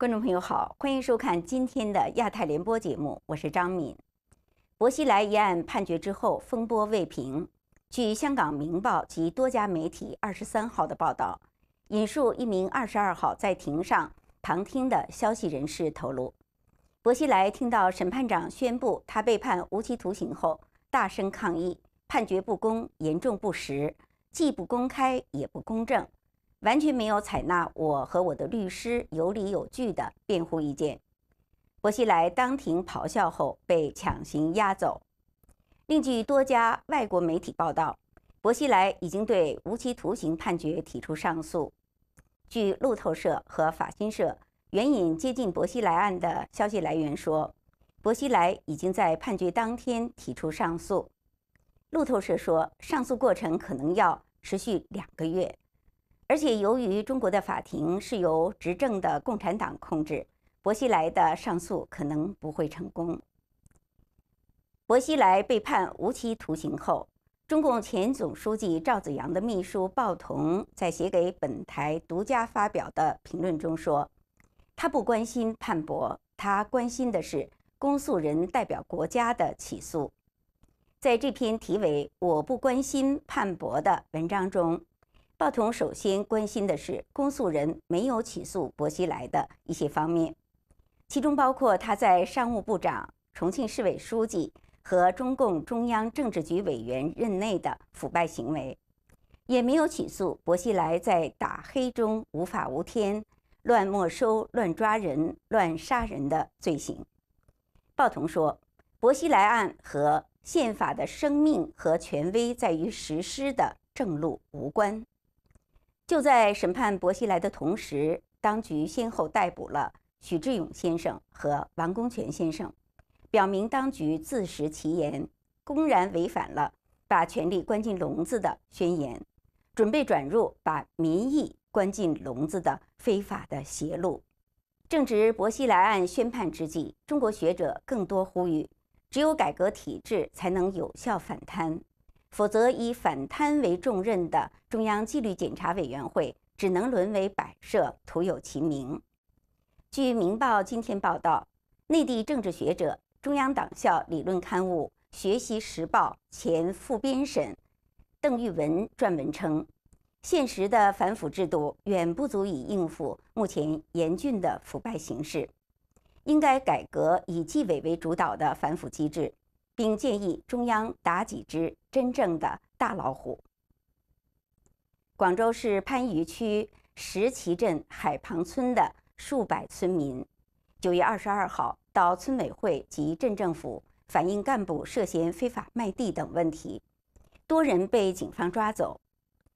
观众朋友好，欢迎收看今天的《亚太联播》节目，我是张敏。薄熙来一案判决之后，风波未平。据香港《明报》及多家媒体二十三号的报道，引述一名二十二号在庭上旁听的消息人士透露，薄熙来听到审判长宣布他被判无期徒刑后，大声抗议判决不公，严重不实，既不公开也不公正。完全没有采纳我和我的律师有理有据的辩护意见。薄熙来当庭咆哮后被强行押走。另据多家外国媒体报道，薄熙来已经对无期徒刑判决提出上诉。据路透社和法新社援引接近薄熙来案的消息来源说，薄熙来已经在判决当天提出上诉。路透社说，上诉过程可能要持续两个月。而且，由于中国的法庭是由执政的共产党控制，薄熙来的上诉可能不会成功。薄熙来被判无期徒刑后，中共前总书记赵紫阳的秘书鲍同在写给本台独家发表的评论中说：“他不关心判驳，他关心的是公诉人代表国家的起诉。”在这篇题为《我不关心判驳》的文章中。鲍彤首先关心的是公诉人没有起诉薄熙来的一些方面，其中包括他在商务部长、重庆市委书记和中共中央政治局委员任内的腐败行为，也没有起诉薄熙来在打黑中无法无天、乱没收、乱抓人、乱杀人的罪行。鲍彤说，薄熙来案和宪法的生命和权威在于实施的正路无关。就在审判薄熙来的同时，当局先后逮捕了许志勇先生和王功权先生，表明当局自食其言，公然违反了“把权力关进笼子”的宣言，准备转入“把民意关进笼子”的非法的邪路。正值薄熙来案宣判之际，中国学者更多呼吁：只有改革体制，才能有效反贪。否则，以反贪为重任的中央纪律检查委员会只能沦为摆设，徒有其名。据《明报》今天报道，内地政治学者、中央党校理论刊物《学习时报》前副编审邓玉文撰文称，现实的反腐制度远不足以应付目前严峻的腐败形势，应该改革以纪委为主导的反腐机制。并建议中央打几只真正的大老虎。广州市番禺区石岐镇海旁村的数百村民，九月二十二号到村委会及镇政府反映干部涉嫌非法卖地等问题，多人被警方抓走。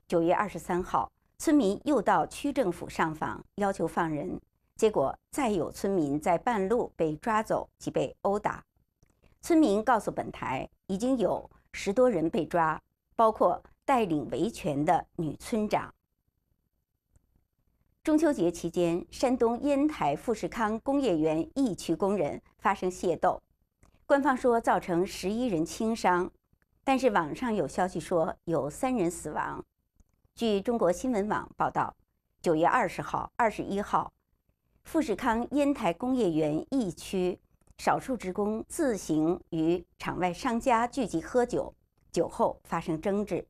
九月二十三号，村民又到区政府上访，要求放人，结果再有村民在半路被抓走及被殴打。村民告诉本台，已经有十多人被抓，包括带领维权的女村长。中秋节期间，山东烟台富士康工业园一区工人发生械斗，官方说造成十一人轻伤，但是网上有消息说有三人死亡。据中国新闻网报道，九月二十号、二十一号，富士康烟台工业园一区。少数职工自行与场外商家聚集喝酒，酒后发生争执，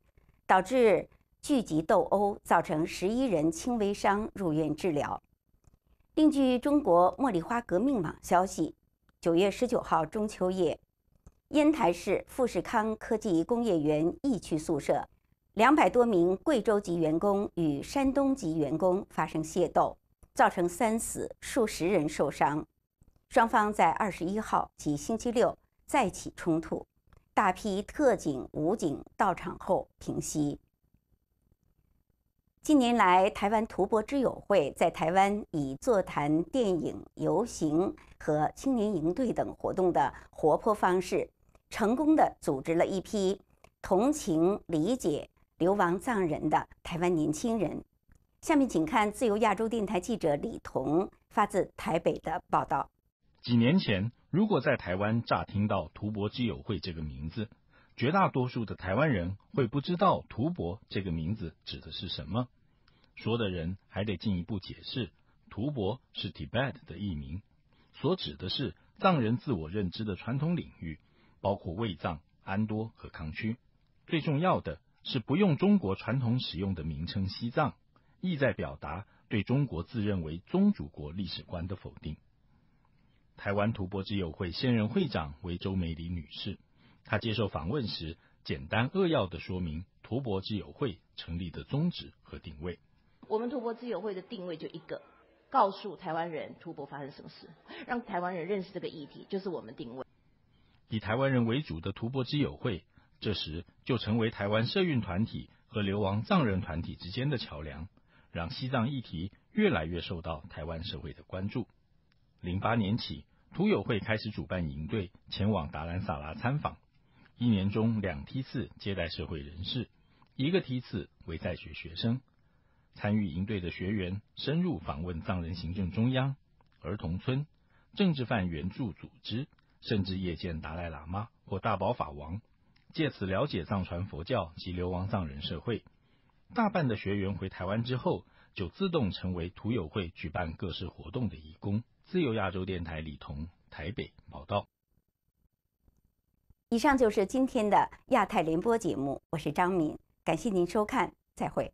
导致聚集斗殴，造成十一人轻微伤入院治疗。另据中国茉莉花革命网消息，九月十九号中秋夜，烟台市富士康科技工业园 E 区宿舍，两百多名贵州籍员工与山东籍员工发生械斗，造成三死数十人受伤。双方在二十一号及星期六再起冲突，大批特警、武警到场后平息。近年来，台湾“图博之友会”在台湾以座谈、电影、游行和青年营队等活动的活泼方式，成功的组织了一批同情、理解流亡藏人的台湾年轻人。下面请看自由亚洲电台记者李彤发自台北的报道。几年前，如果在台湾乍听到“图博之友会”这个名字，绝大多数的台湾人会不知道“图博”这个名字指的是什么。说的人还得进一步解释，“图博”是 Tibet 的译名，所指的是藏人自我认知的传统领域，包括卫藏、安多和康区。最重要的是，不用中国传统使用的名称“西藏”，意在表达对中国自认为宗主国历史观的否定。台湾图博之友会现任会长为周美玲女士。她接受访问时，简单扼要的说明图博之友会成立的宗旨和定位。我们图博之友会的定位就一个，告诉台湾人图博发生什么事，让台湾人认识这个议题，就是我们定位。以台湾人为主的图博之友会，这时就成为台湾社运团体和流亡藏人团体之间的桥梁，让西藏议题越来越受到台湾社会的关注。零八年起，土友会开始主办营队，前往达兰萨拉参访，一年中两梯次接待社会人士，一个梯次为在学学生。参与营队的学员深入访问藏人行政中央、儿童村、政治犯援助组织，甚至谒见达赖喇嘛或大宝法王，借此了解藏传佛教及流亡藏人社会。大半的学员回台湾之后，就自动成为土友会举办各式活动的义工。自由亚洲电台李彤，台北报道。以上就是今天的亚太联播节目，我是张敏，感谢您收看，再会。